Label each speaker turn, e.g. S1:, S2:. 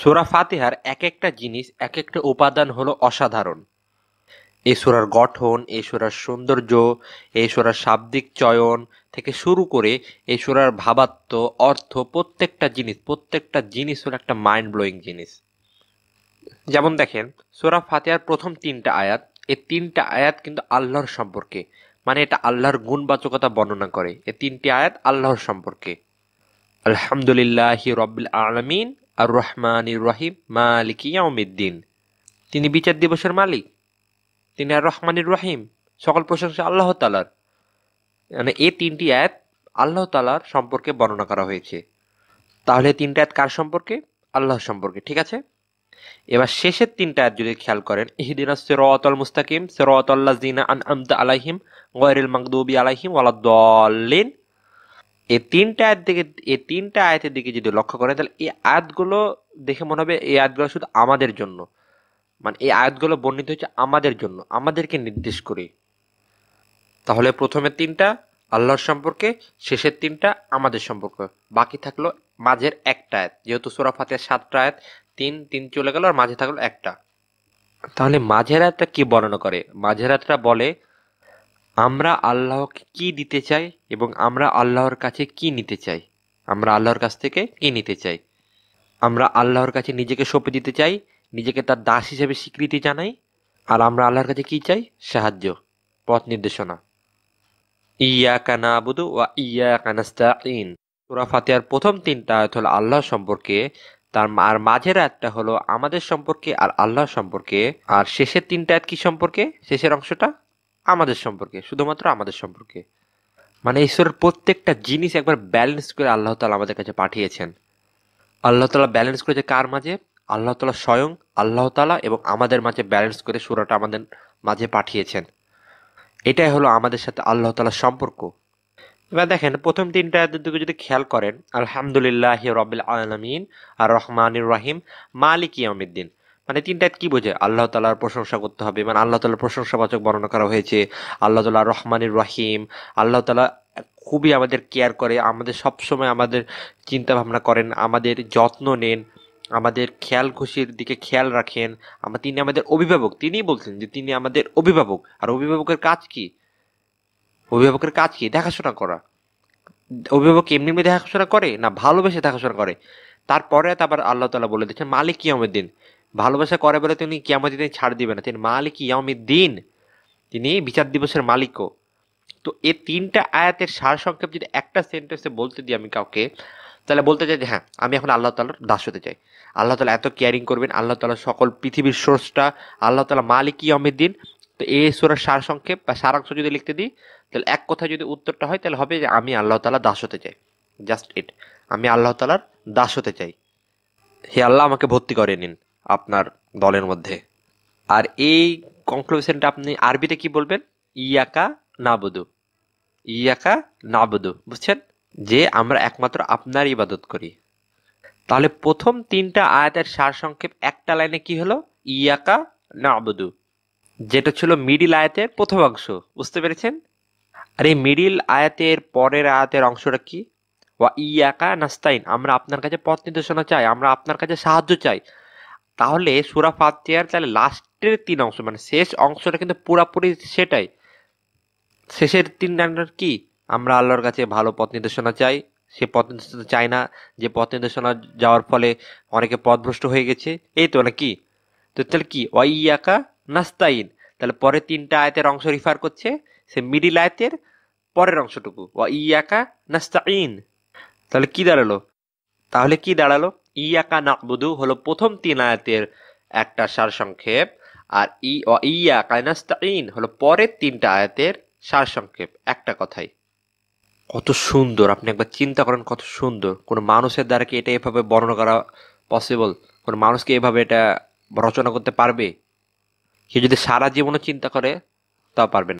S1: সুরা ফাতেহার এক একটা জিনিস এক একটা উপাদান হলো অসাধারণ এই সুরার গঠন এই সুরার সৌন্দর্য এই সুরার শাব্দিক চয়ন থেকে শুরু করে এই সুরার ভাবাত্ম অর্থ প্রত্যেকটা জিনিস প্রত্যেকটা জিনিস হলো একটা মাইন্ড ব্লোয়িং জিনিস যেমন দেখেন সোরা ফাতেহার প্রথম তিনটা আয়াত এই তিনটা আয়াত কিন্তু আল্লাহর সম্পর্কে মানে এটা আল্লাহর গুণবাচকতা বর্ণনা করে এই তিনটি আয়াত আল্লাহর সম্পর্কে আলহামদুলিল্লাহ রব্বিল আলমিন আর রহমান রহিম মালিক ইয়াউমিদ্দিন তিনি বিচার দিবসের মালিক তিনি আর রহমানির রহিম সকল প্রশংসা আল্লাহ তালার মানে এই তিনটি আয়াত আল্লাহ তালার সম্পর্কে বর্ণনা করা হয়েছে তাহলে তিনটা আয়াত কার সম্পর্কে আল্লাহ সম্পর্কে ঠিক আছে এবার শেষের তিনটা আয়াত যদি খেয়াল করেন ইহিদিনা সেরতল মুস্তাকিম সেরতল্লা জিনা আন আমদা আলাহিম গয়রুল মাকদুবি আলাহিম ওয়ালাদ্দিন এই তিনটা আয়ের দিকে এই তিনটা আয়াতের দিকে যদি লক্ষ্য করেন তাহলে এই আয়াতগুলো দেখে মনে হবে এই আয়াতগুলো শুধু আমাদের জন্য মানে এই আয়াতগুলো বর্ণিত হচ্ছে আমাদের জন্য আমাদেরকে নির্দেশ করে তাহলে প্রথমে তিনটা আল্লাহর সম্পর্কে শেষের তিনটা আমাদের সম্পর্কে বাকি থাকলো মাঝের একটা আয়াত যেহেতু সোরা সাতটা আয়াত তিন তিন চলে গেল আর মাঝে থাকলো একটা তাহলে মাঝের আয়াতটা কি বর্ণনা করে মাঝের আয়াতটা বলে আমরা আল্লাহকে কি দিতে চাই এবং আমরা আল্লাহর কাছে কি নিতে চাই আমরা আল্লাহর কাছ থেকে কি নিতে চাই আমরা আল্লাহর কাছে নিজেকে সঁপে দিতে চাই নিজেকে তার দাস হিসেবে স্বীকৃতি জানাই আর আমরা আল্লাহর কাছে কি চাই সাহায্য পথ নির্দেশনা ইয়া কানা আবুদু ওয়া ইয়া কানাস্তাইন সুরা ফাতেহার প্রথম তিনটা আয়াত হলো আল্লাহ সম্পর্কে তার আর মাঝের আয়াতটা হলো আমাদের সম্পর্কে আর আল্লাহ সম্পর্কে আর শেষের তিনটা আয়াত কি সম্পর্কে শেষের অংশটা আমাদের সম্পর্কে শুধুমাত্র আমাদের সম্পর্কে মানে ঈশ্বরের প্রত্যেকটা জিনিস একবার ব্যালেন্স করে আল্লাহ তালা আমাদের কাছে পাঠিয়েছেন আল্লাহ তালা ব্যালেন্স করেছে কার মাঝে আল্লাহ তালা স্বয়ং আল্লাহ তালা এবং আমাদের মাঝে ব্যালেন্স করে সুরাটা আমাদের মাঝে পাঠিয়েছেন এটাই হলো আমাদের সাথে আল্লাহ তালার সম্পর্ক এবার দেখেন প্রথম তিনটা আয়াতের দিকে যদি খেয়াল করেন আলহামদুলিল্লাহ রবিল আলমিন আর রহমানুর রাহিম মালিক ইয়ামিদ্দিন মানে তিনটা কি বোঝে আল্লাহ তালার প্রশংসা করতে হবে মানে আল্লাহ তালার প্রশংসাবাচক বর্ণনা করা হয়েছে আল্লাহ তালা রহমানের রাহিম আল্লাহ তালা খুবই আমাদের কেয়ার করে আমাদের সবসময় আমাদের চিন্তা ভাবনা করেন আমাদের যত্ন নেন আমাদের খেয়াল খুশির দিকে খেয়াল রাখেন আমার তিনি আমাদের অভিভাবক তিনি বলছেন যে তিনি আমাদের অভিভাবক আর অভিভাবকের কাজ কি অভিভাবকের কাজ কি দেখাশোনা করা অভিভাবক এমনি এমনি দেখাশোনা করে না ভালোবেসে দেখাশোনা করে তারপরে আবার আল্লাহ তালা বলে দিচ্ছেন মালিক কিয়মের দিন ভালোবাসা করে বলে তিনি কেমন দিন ছাড় দিবে না তিনি মালিক ইয়ামির দিন তিনি বিচার দিবসের মালিকও তো এই তিনটা আয়াতের সার সংক্ষেপ যদি একটা সেন্টেন্সে বলতে দিই আমি কাউকে তাহলে বলতে চাই যে হ্যাঁ আমি এখন আল্লাহ তালার দাস হতে চাই আল্লাহ তালা এত কেয়ারিং করবেন আল্লাহ তালা সকল পৃথিবীর সোর্সটা আল্লাহ তালা মালিক ইয়ামের দিন তো এই সোরার সার সংক্ষেপ বা সারাংশ যদি লিখতে দিই তাহলে এক কথা যদি উত্তরটা হয় তাহলে হবে যে আমি আল্লাহ তালা দাস হতে চাই জাস্ট ইট আমি আল্লাহ তালার দাস হতে চাই হে আল্লাহ আমাকে ভর্তি করে নিন আপনার দলের মধ্যে আর এই কনক্লুশনটা আপনি আরবিতে কি বলবেন ইয়াকা নাবুদু ইয়াকা নাবুদু বুঝছেন যে আমরা একমাত্র আপনার ইবাদত করি তাহলে প্রথম তিনটা আয়াতের সারসংক্ষেপ একটা লাইনে কি হলো ইয়াকা নাবুদু যেটা ছিল মিডিল আয়াতের প্রথম অংশ বুঝতে পেরেছেন আর এই মিডিল আয়াতের পরের আয়াতের অংশটা কি ওয়া ইয়াকা নাস্তাইন আমরা আপনার কাছে পথ নির্দেশনা চাই আমরা আপনার কাছে সাহায্য চাই তাহলে সুরা ফাতিয়ার তাহলে লাস্টের তিন অংশ মানে শেষ অংশটা কিন্তু পুরাপুরি সেটাই শেষের তিন ডান্ডার কি আমরা আল্লাহর কাছে ভালো পথ নির্দেশনা চাই সে পথ নির্দেশনা চাই না যে পথ নির্দেশনা যাওয়ার ফলে অনেকে পথভ্রষ্ট হয়ে গেছে এই তো নাকি মানে তো তাহলে কি ওয়াইয়াকা নাস্তাইন তাহলে পরে তিনটা আয়তের অংশ রিফার করছে সে মিডিল আয়তের পরের অংশটুকু ওয়াইয়াকা নাস্তাইন তাহলে কি দাঁড়ালো তাহলে কি দাঁড়ালো ইয়াকা নাকবুদু হলো প্রথম তিন আয়াতের একটা সারসংক্ষেপ আর ই অ ইয়া ইন হলো পরের তিনটা আয়াতের সারসংক্ষেপ একটা কথাই কত সুন্দর আপনি একবার চিন্তা করেন কত সুন্দর কোনো মানুষের দ্বারা কি এটা এভাবে বর্ণনা করা পসিবল কোনো মানুষকে এভাবে এটা রচনা করতে পারবে সে যদি সারা জীবনও চিন্তা করে তা পারবে না